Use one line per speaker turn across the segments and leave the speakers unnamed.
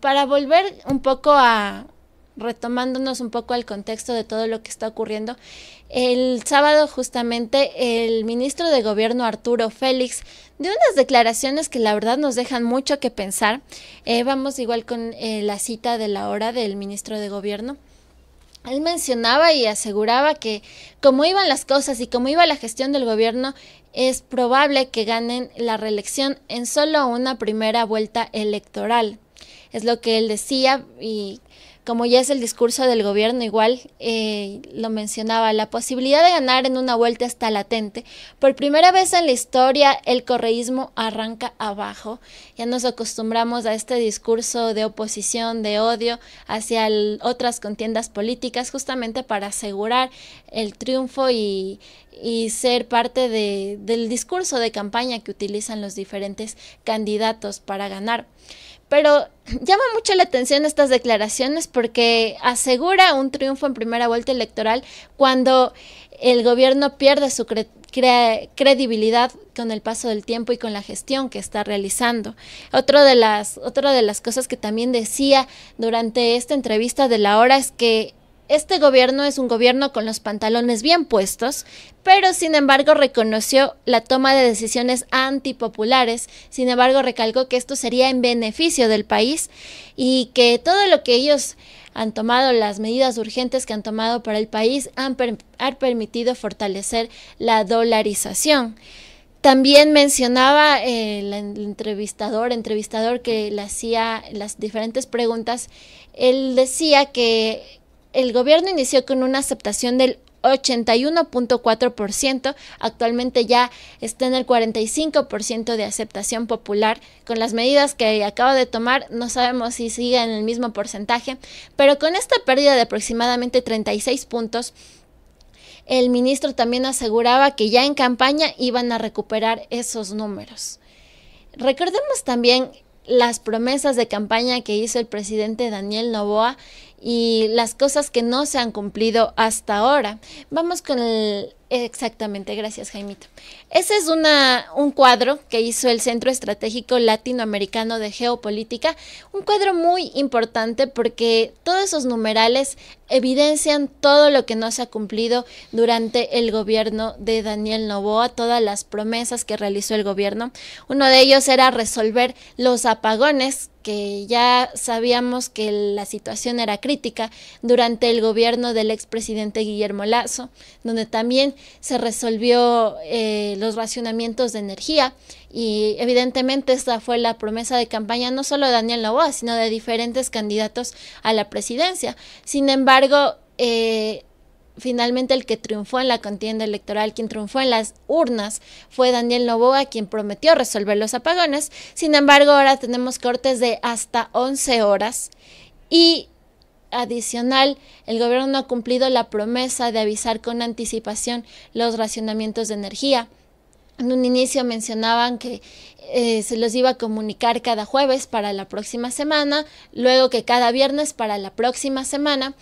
para volver un poco a, retomándonos un poco al contexto de todo lo que está ocurriendo, el sábado justamente el ministro de Gobierno Arturo Félix dio unas declaraciones que la verdad nos dejan mucho que pensar. Eh, vamos igual con eh, la cita de la hora del ministro de Gobierno. Él mencionaba y aseguraba que como iban las cosas y como iba la gestión del gobierno, es probable que ganen la reelección en solo una primera vuelta electoral es lo que él decía y como ya es el discurso del gobierno igual, eh, lo mencionaba, la posibilidad de ganar en una vuelta está latente. Por primera vez en la historia, el correísmo arranca abajo. Ya nos acostumbramos a este discurso de oposición, de odio hacia otras contiendas políticas, justamente para asegurar el triunfo y, y ser parte de, del discurso de campaña que utilizan los diferentes candidatos para ganar. Pero llama mucho la atención estas declaraciones porque asegura un triunfo en primera vuelta electoral cuando el gobierno pierde su credibilidad con el paso del tiempo y con la gestión que está realizando. Otro de las, otra de las cosas que también decía durante esta entrevista de la hora es que este gobierno es un gobierno con los pantalones bien puestos, pero sin embargo reconoció la toma de decisiones antipopulares, sin embargo recalcó que esto sería en beneficio del país y que todo lo que ellos han tomado, las medidas urgentes que han tomado para el país han, permitido fortalecer la dolarización. También mencionaba eh, el entrevistador, entrevistador que le hacía las diferentes preguntas, él decía que el gobierno inició con una aceptación del 81.4%, actualmente ya está en el 45% de aceptación popular. Con las medidas que acaba de tomar, no sabemos si sigue en el mismo porcentaje, pero con esta pérdida de aproximadamente 36 puntos, el ministro también aseguraba que ya en campaña iban a recuperar esos números. Recordemos también las promesas de campaña que hizo el presidente Daniel Novoa y las cosas que no se han cumplido hasta ahora. Vamos con el... Exactamente, gracias Jaimito. Ese es una, un cuadro que hizo el Centro Estratégico Latinoamericano de Geopolítica, un cuadro muy importante porque todos esos numerales evidencian todo lo que no se ha cumplido durante el gobierno de Daniel Novoa, todas las promesas que realizó el gobierno. Uno de ellos era resolver los apagones ya sabíamos que la situación era crítica durante el gobierno del expresidente Guillermo Lazo, donde también se resolvió eh, los racionamientos de energía y evidentemente esta fue la promesa de campaña no solo de Daniel Novoa, sino de diferentes candidatos a la presidencia. Sin embargo, eh, finalmente el que triunfó en la contienda electoral, quien triunfó en las urnas, fue Daniel Novoa, quien prometió resolver los apagones. Sin embargo, ahora tenemos cortes de hasta 11 horas y adicional, el gobierno no ha cumplido la promesa de avisar con anticipación los racionamientos de energía. En un inicio mencionaban que eh, se los iba a comunicar cada jueves para la próxima semana, luego que cada viernes para la próxima semana.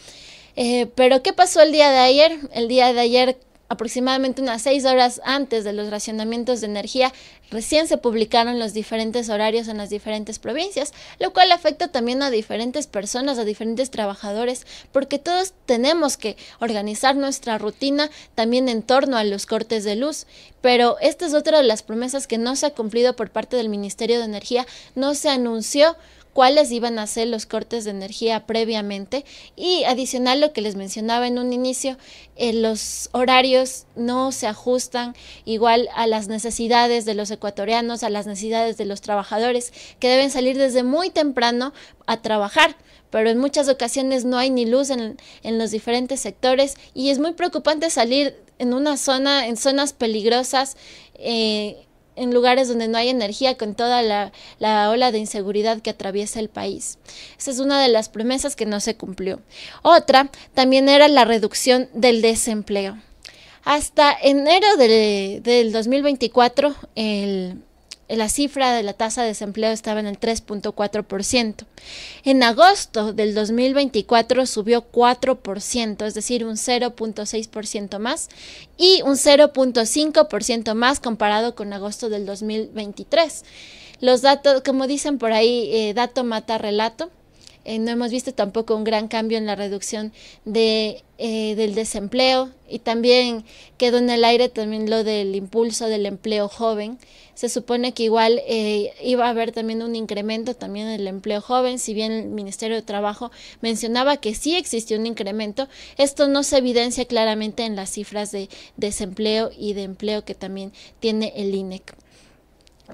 Eh, pero ¿qué pasó el día de ayer? El día de ayer, aproximadamente unas seis horas antes de los racionamientos de energía, recién se publicaron los diferentes horarios en las diferentes provincias, lo cual afecta también a diferentes personas, a diferentes trabajadores, porque todos tenemos que organizar nuestra rutina también en torno a los cortes de luz. Pero esta es otra de las promesas que no se ha cumplido por parte del Ministerio de Energía, no se anunció cuáles iban a ser los cortes de energía previamente y adicional lo que les mencionaba en un inicio, eh, los horarios no se ajustan igual a las necesidades de los ecuatorianos, a las necesidades de los trabajadores que deben salir desde muy temprano a trabajar pero en muchas ocasiones no hay ni luz en, en, los diferentes sectores y es muy preocupante salir en una zona, en zonas peligrosas, eh, en lugares donde no hay energía con toda la, ola de inseguridad que atraviesa el país. Esa es una de las promesas que no se cumplió. Otra también era la reducción del desempleo. Hasta enero del 2024, el la cifra de la tasa de desempleo estaba en el 3.4%. En agosto del 2024 subió 4%, es decir, un 0.6% más y un 0.5% más comparado con agosto del 2023. Los datos, como dicen por ahí, eh, dato mata relato. Eh, no hemos visto tampoco un gran cambio en la reducción de, eh, del desempleo y también quedó en el aire también lo del impulso del empleo joven. Se supone que igual eh, iba a haber también un incremento también del empleo joven, si bien el Ministerio de Trabajo mencionaba que sí existió un incremento, esto no se evidencia claramente en las cifras de desempleo y de empleo que también tiene el INEC.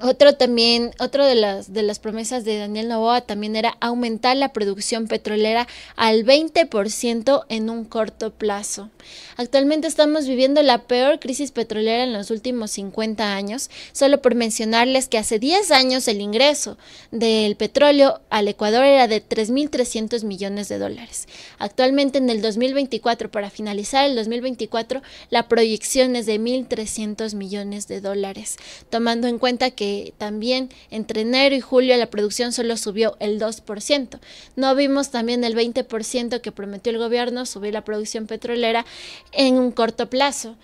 Otro también, otro de las, de las promesas de Daniel Novoa también era aumentar la producción petrolera al 20% en un corto plazo. Actualmente estamos viviendo la peor crisis petrolera en los últimos 50 años, solo por mencionarles que hace 10 años el ingreso del petróleo al Ecuador era de 3.300 millones de dólares. Actualmente en el 2024, para finalizar el 2024, la proyección es de 1.300 millones de dólares, tomando en cuenta que que también entre enero y julio la producción solo subió el 2%. No vimos también el 20% que prometió el gobierno subir la producción petrolera en un corto plazo.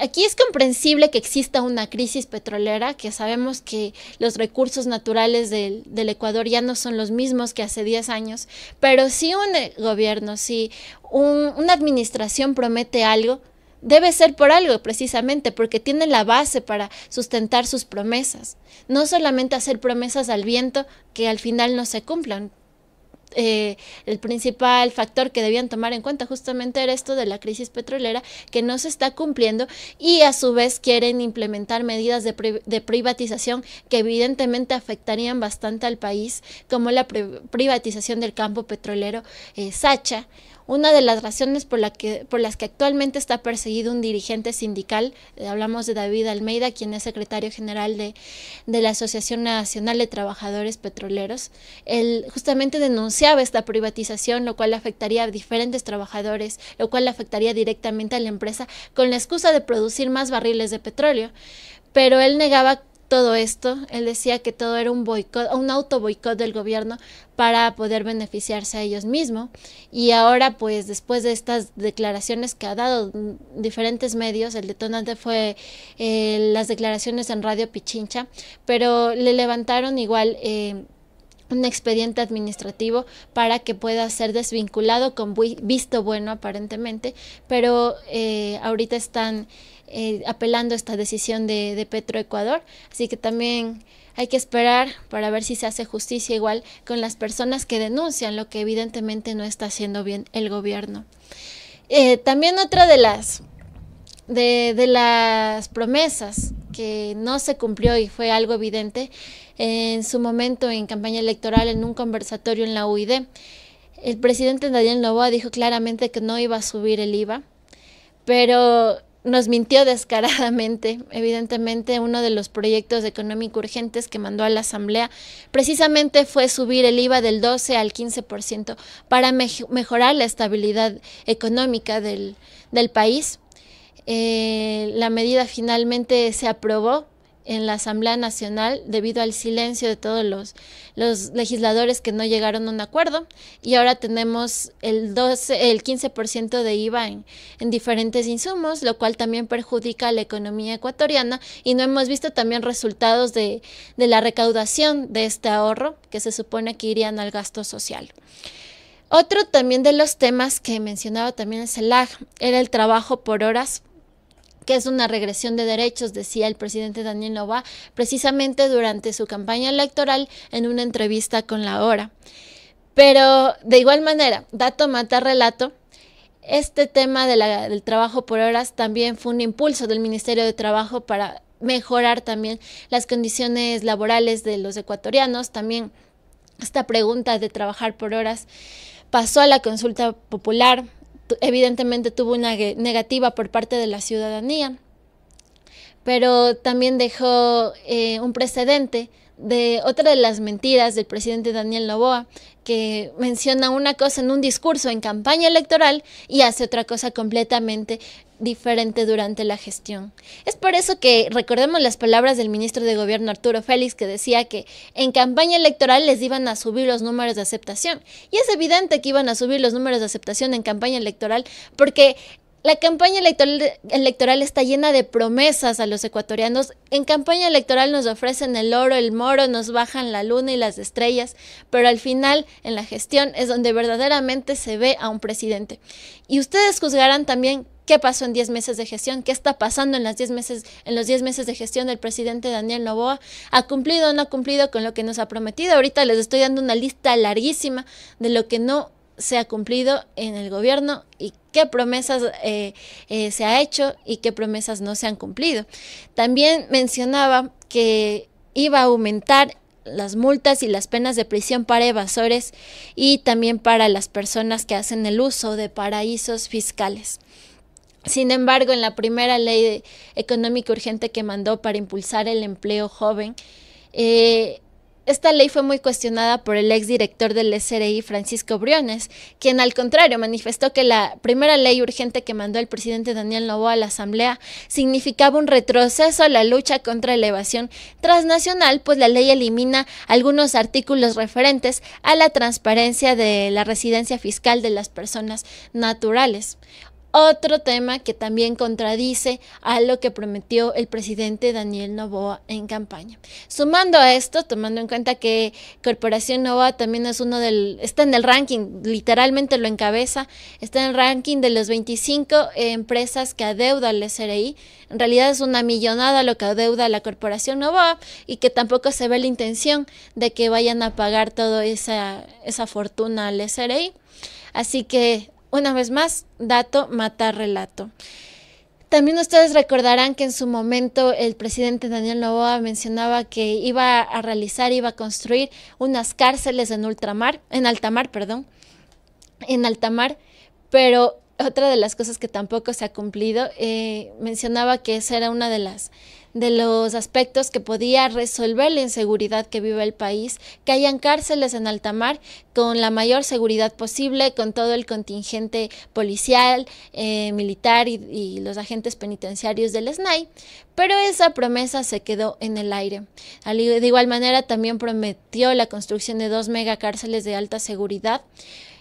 Aquí es comprensible que exista una crisis petrolera, que sabemos que los recursos naturales del, Ecuador ya no son los mismos que hace 10 años, pero si un eh, gobierno, si una administración promete algo, debe ser por algo precisamente, porque tiene la base para sustentar sus promesas. No solamente hacer promesas al viento que al final no se cumplan. Eh, el principal factor que debían tomar en cuenta justamente era esto de la crisis petrolera que no se está cumpliendo y a su vez quieren implementar medidas de, privatización que evidentemente afectarían bastante al país, como la privatización del campo petrolero eh, Sacha una de las razones por, la que, por las que actualmente está perseguido un dirigente sindical, eh, hablamos de David Almeida, quien es secretario general de, de la Asociación Nacional de Trabajadores Petroleros, él justamente denunciaba esta privatización, lo cual afectaría a diferentes trabajadores, lo cual afectaría directamente a la empresa con la excusa de producir más barriles de petróleo pero él negaba todo esto. Él decía que todo era un boicot, un auto boicot del gobierno para poder beneficiarse a ellos mismos. Y ahora, pues, después de estas declaraciones que ha dado diferentes medios, el detonante fue eh, las declaraciones en Radio Pichincha, pero le levantaron igual. Eh, un expediente administrativo para que pueda ser desvinculado con visto bueno aparentemente, pero eh, ahorita están eh, apelando esta decisión de, Petroecuador. Así que también hay que esperar para ver si se hace justicia igual con las personas que denuncian lo que evidentemente no está haciendo bien el gobierno. Eh, también otra de las, de, de las promesas que no se cumplió y fue algo evidente en su momento en campaña electoral en un conversatorio en la UID. El presidente Daniel Novoa dijo claramente que no iba a subir el IVA, pero nos mintió descaradamente, evidentemente, uno de los proyectos económicos urgentes que mandó a la Asamblea precisamente fue subir el IVA del 12 al 15% para mejorar la estabilidad económica del, del país. Eh, la medida finalmente se aprobó en la Asamblea Nacional debido al silencio de todos los, legisladores que no llegaron a un acuerdo y ahora tenemos el, 12, el 15% de IVA en, diferentes insumos, lo cual también perjudica a la economía ecuatoriana y no hemos visto también resultados de, de la recaudación de este ahorro que se supone que irían al gasto social. Otro también de los temas que mencionaba también el CELAG era el trabajo por horas que es una regresión de derechos, decía el presidente Daniel Nova, precisamente durante su campaña electoral en una entrevista con La Hora. Pero de igual manera, dato mata relato, este tema del trabajo por horas también fue un impulso del Ministerio de Trabajo para mejorar también las condiciones laborales de los ecuatorianos, también esta pregunta de trabajar por horas pasó a la consulta popular, evidentemente tuvo una negativa por parte de la ciudadanía, pero también dejó eh, un precedente de otra de las mentiras del presidente Daniel Novoa, que menciona una cosa en un discurso en campaña electoral y hace otra cosa completamente diferente durante la gestión. Es por eso que recordemos las palabras del ministro de Gobierno Arturo Félix que decía que en campaña electoral les iban a subir los números de aceptación. Y es evidente que iban a subir los números de aceptación en campaña electoral porque la campaña electoral, está llena de promesas a los ecuatorianos. En campaña electoral nos ofrecen el oro, el moro, nos bajan la luna y las estrellas, pero al final en la gestión es donde verdaderamente se ve a un presidente. Y ustedes juzgarán también qué pasó en 10 meses de gestión, qué está pasando en, las diez meses, en los 10 meses de gestión del presidente Daniel Novoa. ¿Ha cumplido o no ha cumplido con lo que nos ha prometido? Ahorita les estoy dando una lista larguísima de lo que no se ha cumplido en el gobierno y qué promesas eh, eh, se ha hecho y qué promesas no se han cumplido. También mencionaba que iba a aumentar las multas y las penas de prisión para evasores y también para las personas que hacen el uso de paraísos fiscales. Sin embargo, en la primera ley económica urgente que mandó para impulsar el empleo joven, eh, esta ley fue muy cuestionada por el exdirector del SRI, Francisco Briones, quien al contrario manifestó que la primera ley urgente que mandó el presidente Daniel Novoa a la Asamblea significaba un retroceso a la lucha contra la evasión transnacional, pues la ley elimina algunos artículos referentes a la transparencia de la residencia fiscal de las personas naturales. Otro tema que también contradice a lo que prometió el presidente Daniel Novoa en campaña. Sumando a esto, tomando en cuenta que Corporación Novoa también es uno del, está en el ranking, literalmente lo encabeza, está en el ranking de las 25 empresas que adeuda al SRI. En realidad es una millonada lo que adeuda la Corporación Novoa y que tampoco se ve la intención de que vayan a pagar toda esa, esa fortuna al SRI. Así que una vez más, dato mata, relato. También ustedes recordarán que en su momento el presidente Daniel Novoa mencionaba que iba a realizar, iba a construir unas cárceles en ultramar, en altamar, perdón, en altamar, pero otra de las cosas que tampoco se ha cumplido, eh, mencionaba que esa era una de las de los aspectos que podía resolver la inseguridad que vive el país, que hayan cárceles en alta mar con la mayor seguridad posible, con todo el contingente policial, eh, militar y, los agentes penitenciarios del SNAI, pero esa promesa se quedó en el aire. De igual manera, también prometió la construcción de dos megacárceles de alta seguridad,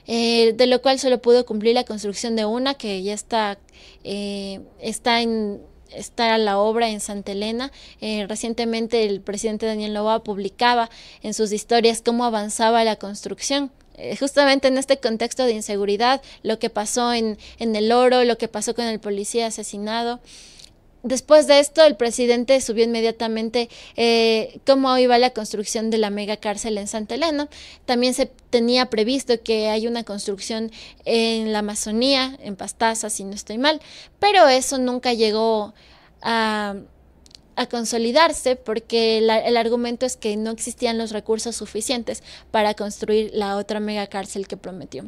eh, de lo cual solo pudo cumplir la construcción de una que ya está, eh, está en estar a la obra en Santa Elena. Eh, recientemente el presidente Daniel Loa publicaba en sus historias cómo avanzaba la construcción eh, justamente en este contexto de inseguridad, lo que pasó en, en, el oro, lo que pasó con el policía asesinado. Después de esto, el presidente subió inmediatamente eh, cómo iba la construcción de la mega cárcel en Santa Elena. También se tenía previsto que hay una construcción en la Amazonía, en Pastaza, si no estoy mal, pero eso nunca llegó a, consolidarse porque el argumento es que no existían los recursos suficientes para construir la otra mega cárcel que prometió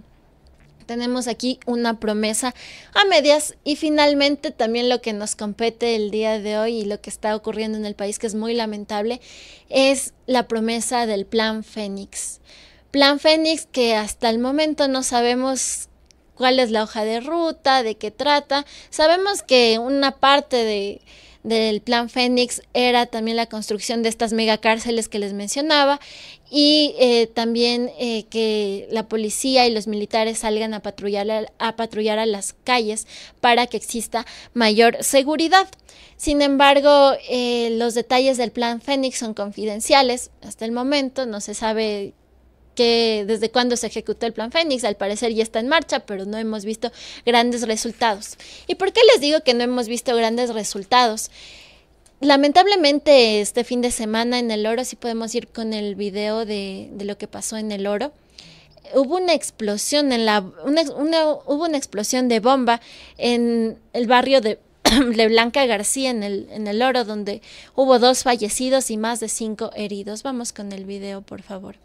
tenemos aquí una promesa a medias y finalmente también lo que nos compete el día de hoy y lo que está ocurriendo en el país que es muy lamentable es la promesa del Plan Fénix. Plan Fénix que hasta el momento no sabemos cuál es la hoja de ruta, de qué trata. Sabemos que una parte de del Plan Fénix era también la construcción de estas megacárceles que les mencionaba y eh, también eh, que la policía y los militares salgan a patrullar a, patrullar a las calles para que exista mayor seguridad. Sin embargo, eh, los detalles del plan Fénix son confidenciales hasta el momento, no se sabe que desde cuándo se ejecutó el plan Fénix, al parecer ya está en marcha, pero no hemos visto grandes resultados. ¿Y por qué les digo que no hemos visto grandes resultados? Lamentablemente este fin de semana en el oro, si podemos ir con el video de, lo que pasó en el oro, hubo una explosión en la, hubo una explosión de bomba en el barrio de Blanca García en el, en el oro, donde hubo dos fallecidos y más de cinco heridos. Vamos con el video, por favor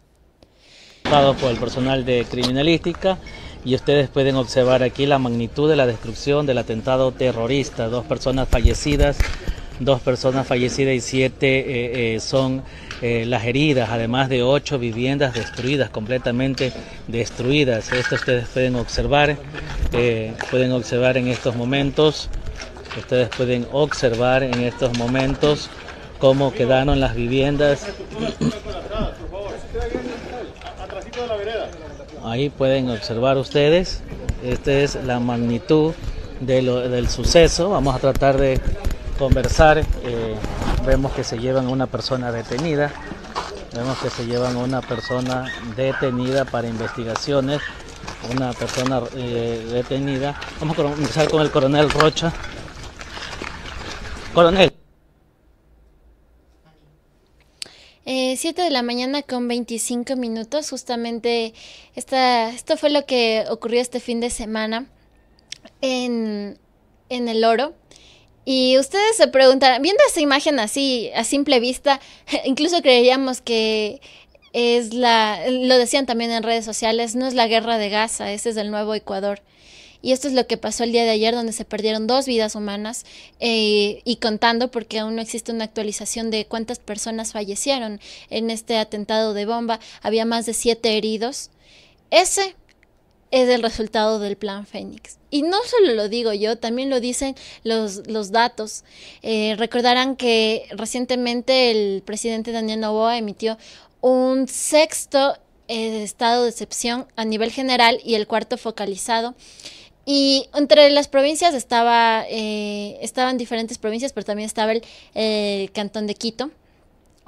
por el personal de criminalística y ustedes pueden observar aquí la magnitud de la destrucción del atentado terrorista, dos personas fallecidas, dos personas fallecidas y siete eh, eh, son eh, las heridas, además de ocho viviendas destruidas, completamente destruidas. Esto ustedes pueden observar, pueden observar en estos momentos, ustedes pueden observar en estos momentos cómo quedaron las viviendas. ahí pueden observar ustedes, esta es la magnitud del suceso. Vamos a tratar de conversar. Eh, vemos que se llevan una persona detenida. Vemos que se llevan una persona detenida para investigaciones. Una persona eh, detenida. Vamos a comenzar con el coronel Rocha. Coronel.
de la mañana con 25 minutos. Justamente esta, esto fue lo que ocurrió este fin de semana en, en El Oro. Y ustedes se preguntarán, viendo esta imagen así, a simple vista, incluso creeríamos que es la, lo decían también en redes sociales, no es la guerra de Gaza, ese es el nuevo Ecuador. Y esto es lo que pasó el día de ayer, donde se perdieron dos vidas humanas eh, y contando, porque aún no existe una actualización de cuántas personas fallecieron en este atentado de bomba. Había más de siete heridos. Ese es el resultado del plan Fénix. Y no solo lo digo yo, también lo dicen los, los datos. Eh, recordarán que recientemente el presidente Daniel Novoa emitió un sexto eh, estado de excepción a nivel general y el cuarto focalizado. Y entre las provincias estaba, eh, estaban diferentes provincias, pero también estaba el, Cantón de Quito.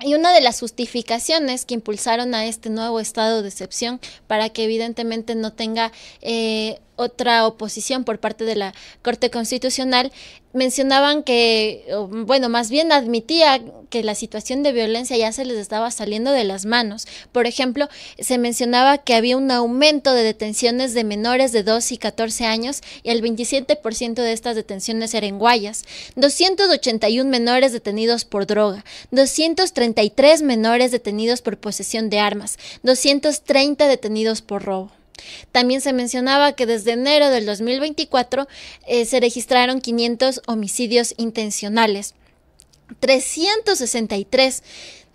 Y una de las justificaciones que impulsaron a este nuevo estado de excepción para que evidentemente no tenga eh, otra oposición por parte de la Corte Constitucional, mencionaban que, bueno, más bien admitía que la situación de violencia ya se les estaba saliendo de las manos. Por ejemplo, se mencionaba que había un aumento de detenciones de menores de 2 y 14 años y el 27% de estas detenciones eran guayas, 281 menores detenidos por droga, 233 menores detenidos por posesión de armas, 230 detenidos por robo. También se mencionaba que desde enero del 2024 eh, se registraron 500 homicidios intencionales. 363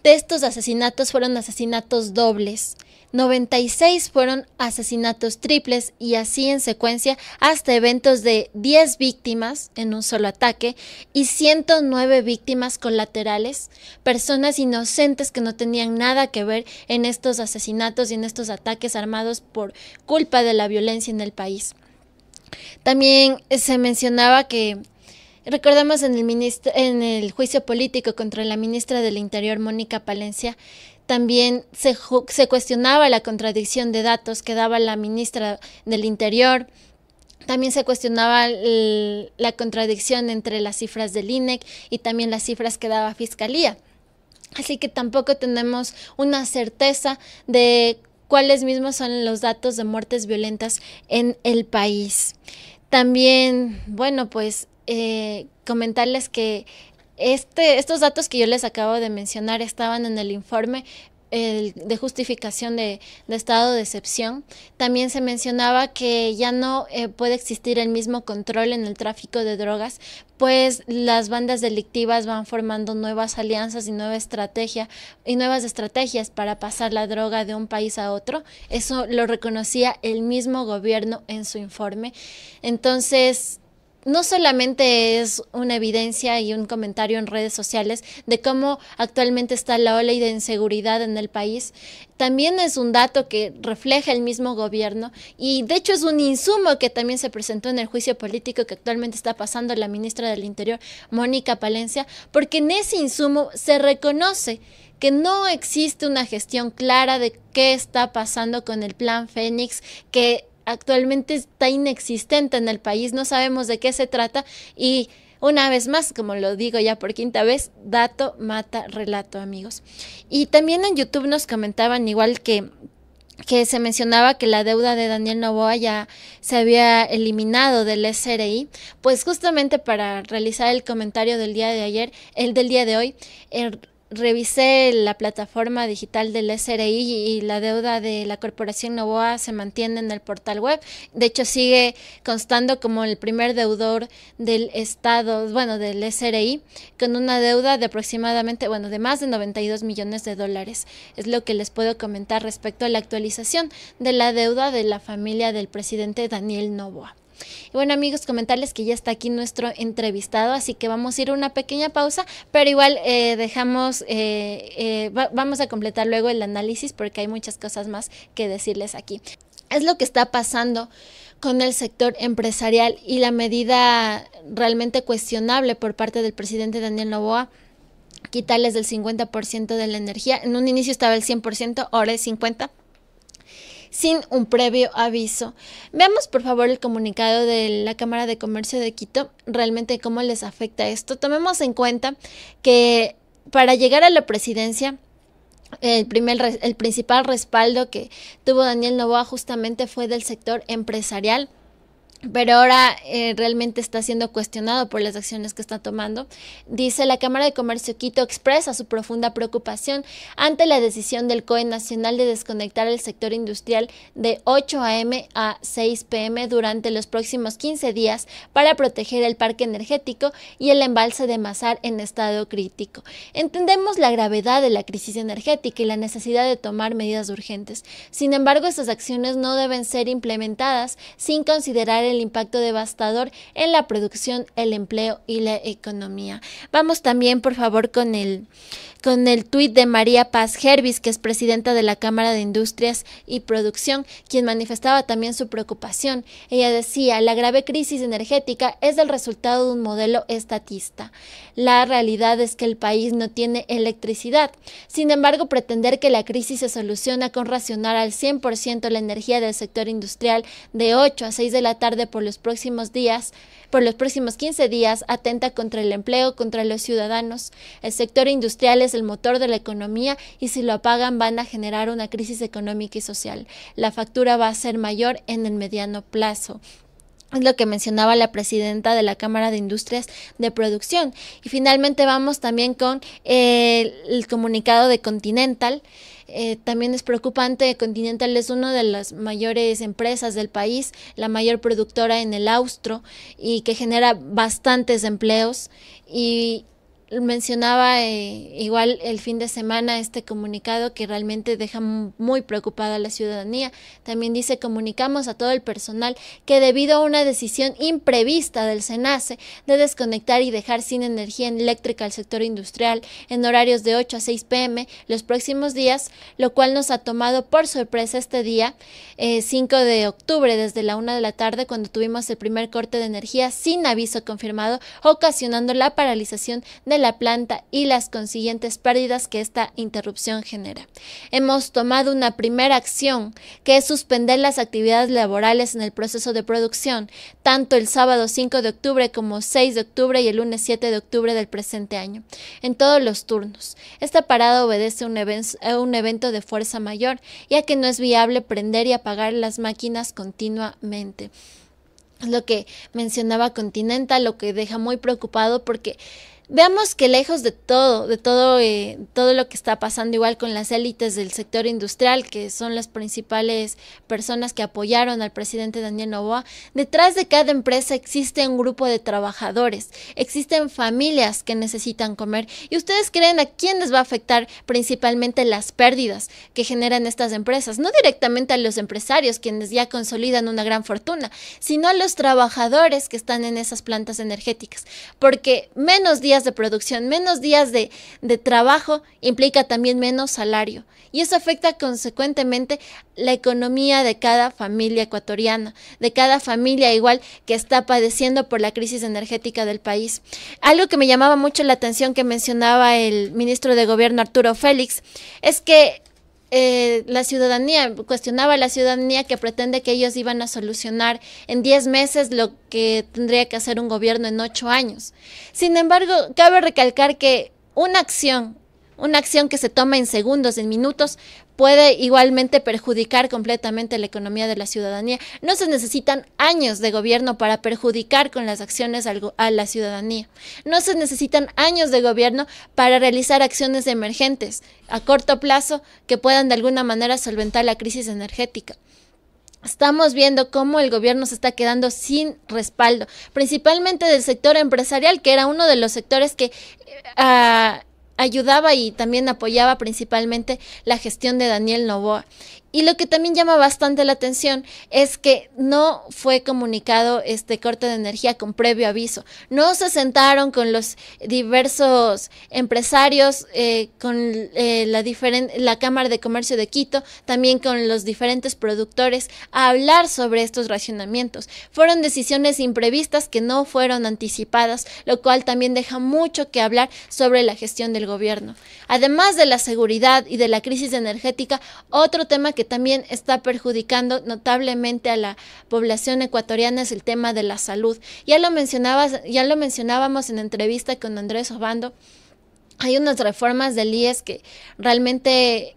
de estos asesinatos fueron asesinatos dobles. 96 fueron asesinatos triples y así en secuencia hasta eventos de 10 víctimas en un solo ataque y 109 víctimas colaterales, personas inocentes que no tenían nada que ver en estos asesinatos y en estos ataques armados por culpa de la violencia en el país. También se mencionaba que recordamos en el, en el juicio político contra la ministra del Interior, Mónica Palencia, también se, cuestionaba la contradicción de datos que daba la ministra del Interior. También se cuestionaba la contradicción entre las cifras del INEC y también las cifras que daba Fiscalía. Así que tampoco tenemos una certeza de cuáles mismos son los datos de muertes violentas en el país. También, bueno, pues eh, comentarles que este, estos datos que yo les acabo de mencionar estaban en el informe de justificación de, estado de excepción. También se mencionaba que ya no eh, puede existir el mismo control en el tráfico de drogas, pues las bandas delictivas van formando nuevas alianzas y nueva estrategia y nuevas estrategias para pasar la droga de un país a otro. Eso lo reconocía el mismo gobierno en su informe. Entonces, no solamente es una evidencia y un comentario en redes sociales de cómo actualmente está la ola de inseguridad en el país, también es un dato que refleja el mismo gobierno y de hecho es un insumo que también se presentó en el juicio político que actualmente está pasando la ministra del Interior, Mónica Palencia, porque en ese insumo se reconoce que no existe una gestión clara de qué está pasando con el plan Fénix, que actualmente está inexistente en el país, no sabemos de qué se trata y una vez más, como lo digo ya por quinta vez, dato mata relato, amigos. Y también en YouTube nos comentaban igual que que se mencionaba que la deuda de Daniel Novoa ya se había eliminado del SRI, pues justamente para realizar el comentario del día de ayer, el del día de hoy, el er, revisé la plataforma digital del SRI y la deuda de la Corporación Novoa se mantiene en el portal web. De hecho, sigue constando como el primer deudor del Estado, bueno, del SRI, con una deuda de aproximadamente, bueno, de más de 92 millones de dólares. Es lo que les puedo comentar respecto a la actualización de la deuda de la familia del presidente Daniel Novoa. Y bueno amigos, comentarles que ya está aquí nuestro entrevistado, así que vamos a ir a una pequeña pausa, pero igual eh, dejamos, eh, eh, vamos a completar luego el análisis porque hay muchas cosas más que decirles aquí. Es lo que está pasando con el sector empresarial y la medida realmente cuestionable por parte del presidente Daniel Novoa quitarles del 50% de la energía. En un inicio estaba el 100%, ahora es 50% sin un previo aviso. Veamos por favor el comunicado de la Cámara de Comercio de Quito, realmente cómo les afecta esto. Tomemos en cuenta que para llegar a la presidencia, el, primer, el principal respaldo que tuvo Daniel Novoa justamente fue del sector empresarial pero ahora eh, realmente está siendo cuestionado por las acciones que está tomando. Dice la Cámara de Comercio Quito expresa su profunda preocupación ante la decisión del COE Nacional de desconectar el sector industrial de 8 a.m. a 6 p.m. durante los próximos 15 días para proteger el parque energético y el embalse de Mazar en estado crítico. Entendemos la gravedad de la crisis energética y la necesidad de tomar medidas urgentes. Sin embargo, estas acciones no deben ser implementadas sin considerar el el impacto devastador en la producción, el empleo y la economía. Vamos también, por favor, con el con el tuit de María Paz Gervis, que es presidenta de la Cámara de Industrias y Producción, quien manifestaba también su preocupación. Ella decía, la grave crisis energética es el resultado de un modelo estatista. La realidad es que el país no tiene electricidad. Sin embargo, pretender que la crisis se soluciona con racionar al 100% la energía del sector industrial de 8 a 6 de la tarde por los próximos días por los próximos 15 días atenta contra el empleo, contra los ciudadanos. El sector industrial es el motor de la economía y si lo apagan van a generar una crisis económica y social. La factura va a ser mayor en el mediano plazo. Es lo que mencionaba la presidenta de la Cámara de Industrias de Producción. Y finalmente vamos también con eh, el comunicado de Continental. Eh, también es preocupante, Continental es una de las mayores empresas del país, la mayor productora en el austro y que genera bastantes empleos y mencionaba eh, igual el fin de semana este comunicado que realmente deja muy preocupada a la ciudadanía. También dice, comunicamos a todo el personal que debido a una decisión imprevista del SENACE de desconectar y dejar sin energía eléctrica al sector industrial en horarios de 8 a 6 pm los próximos días, lo cual nos ha tomado por sorpresa este día 5 eh, de octubre desde la 1 de la tarde cuando tuvimos el primer corte de energía sin aviso confirmado, ocasionando la paralización de la planta y las consiguientes pérdidas que esta interrupción genera. Hemos tomado una primera acción, que es suspender las actividades laborales en el proceso de producción, tanto el sábado 5 de octubre como 6 de octubre y el lunes 7 de octubre del presente año, en todos los turnos. Esta parada obedece un a un evento de fuerza mayor, ya que no es viable prender y apagar las máquinas continuamente lo que mencionaba Continental, lo que deja muy preocupado porque Veamos que lejos de todo, de todo, eh, todo lo que está pasando igual con las élites del sector industrial, que son las principales personas que apoyaron al presidente Daniel Novoa, detrás de cada empresa existe un grupo de trabajadores, existen familias que necesitan comer. ¿Y ustedes creen a quién les va a afectar principalmente las pérdidas que generan estas empresas? No directamente a los empresarios, quienes ya consolidan una gran fortuna, sino a los trabajadores que están en esas plantas energéticas, porque menos días de producción, menos días de, de trabajo implica también menos salario. Y eso afecta consecuentemente la economía de cada familia ecuatoriana, de cada familia igual que está padeciendo por la crisis energética del país. Algo que me llamaba mucho la atención que mencionaba el ministro de Gobierno Arturo Félix es que eh, la ciudadanía, cuestionaba a la ciudadanía que pretende que ellos iban a solucionar en 10 meses lo que tendría que hacer un gobierno en 8 años. Sin embargo, cabe recalcar que una acción, una acción que se toma en segundos, en minutos, puede igualmente perjudicar completamente la economía de la ciudadanía. No se necesitan años de gobierno para perjudicar con las acciones a la ciudadanía. No se necesitan años de gobierno para realizar acciones emergentes a corto plazo que puedan de alguna manera solventar la crisis energética. Estamos viendo cómo el gobierno se está quedando sin respaldo, principalmente del sector empresarial, que era uno de los sectores que... Eh, ah, ayudaba y también apoyaba principalmente la gestión de Daniel Novoa. Y lo que también llama bastante la atención es que no fue comunicado este corte de energía con previo aviso. No se sentaron con los diversos empresarios, eh, con eh, la Cámara de Comercio de Quito, también con los diferentes productores a hablar sobre estos racionamientos. Fueron decisiones imprevistas que no fueron anticipadas, lo cual también deja mucho que hablar sobre la gestión del gobierno. Además de la seguridad y de la crisis energética, otro tema que también está perjudicando notablemente a la población ecuatoriana es el tema de la salud. Ya lo mencionabas, ya lo mencionábamos en entrevista con Andrés Obando. Hay unas reformas del IES que realmente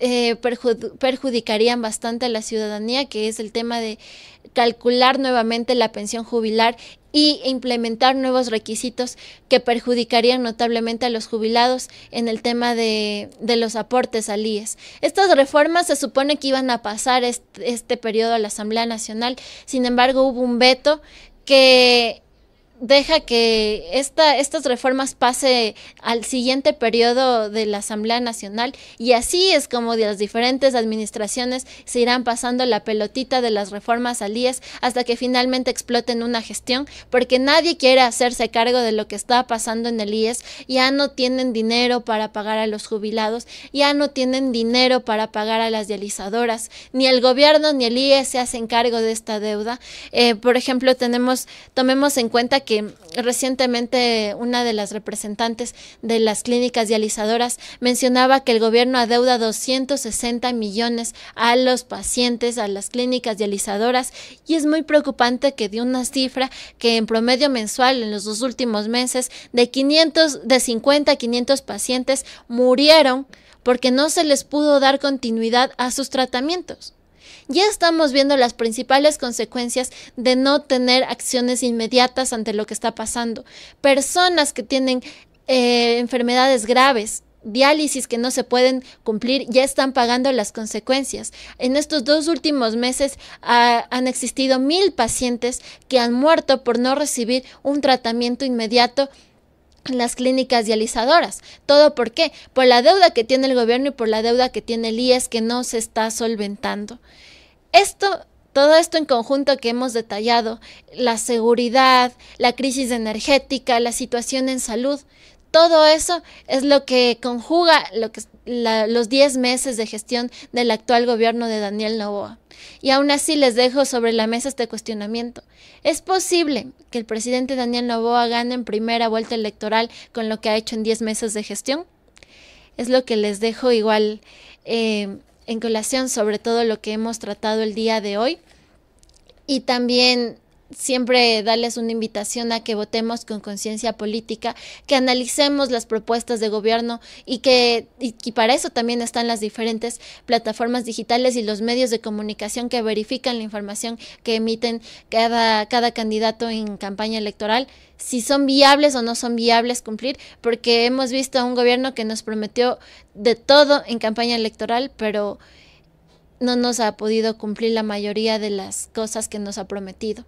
eh, perjudicarían bastante a la ciudadanía, que es el tema de calcular nuevamente la pensión jubilar y implementar nuevos requisitos que perjudicarían notablemente a los jubilados en el tema de, los aportes al IES. Estas reformas se supone que iban a pasar este, este periodo a la Asamblea Nacional, sin embargo hubo un veto que deja que estas reformas pase al siguiente periodo de la Asamblea Nacional y así es como de las diferentes administraciones se irán pasando la pelotita de las reformas al IES hasta que finalmente exploten una gestión porque nadie quiere hacerse cargo de lo que está pasando en el IES, ya no tienen dinero para pagar a los jubilados, ya no tienen dinero para pagar a las dializadoras, ni el gobierno ni el IES se hacen cargo de esta deuda. Eh, por ejemplo, tenemos, tomemos en cuenta que recientemente una de las representantes de las clínicas dializadoras mencionaba que el gobierno adeuda 260 millones a los pacientes, a las clínicas dializadoras, y es muy preocupante que dio una cifra que en promedio mensual en los dos últimos meses de 500, de 50 a 500 pacientes murieron porque no se les pudo dar continuidad a sus tratamientos. Ya estamos viendo las principales consecuencias de no tener acciones inmediatas ante lo que está pasando. Personas que tienen eh, enfermedades graves, diálisis que no se pueden cumplir ya están pagando las consecuencias. En estos dos últimos meses ah, han existido mil pacientes que han muerto por no recibir un tratamiento inmediato las clínicas dializadoras. ¿Todo por qué? Por la deuda que tiene el gobierno y por la deuda que tiene el IES que no se está solventando. Esto todo esto en conjunto que hemos detallado, la seguridad, la crisis energética, la situación en salud, todo eso es lo que conjuga los 10 meses de gestión del actual gobierno de Daniel Novoa. Y aún así les dejo sobre la mesa este cuestionamiento. ¿Es posible que el presidente Daniel Novoa gane en primera vuelta electoral con lo que ha hecho en 10 meses de gestión? Es lo que les dejo igual eh, en colación sobre todo lo que hemos tratado el día de hoy. Y también siempre darles una invitación a que votemos con conciencia política, que analicemos las propuestas de gobierno y que y, para eso también están las diferentes plataformas digitales y los medios de comunicación que verifican la información que emiten cada, cada candidato en campaña electoral, si son viables o no son viables cumplir, porque hemos visto a un gobierno que nos prometió de todo en campaña electoral, pero no nos ha podido cumplir la mayoría de las cosas que nos ha prometido.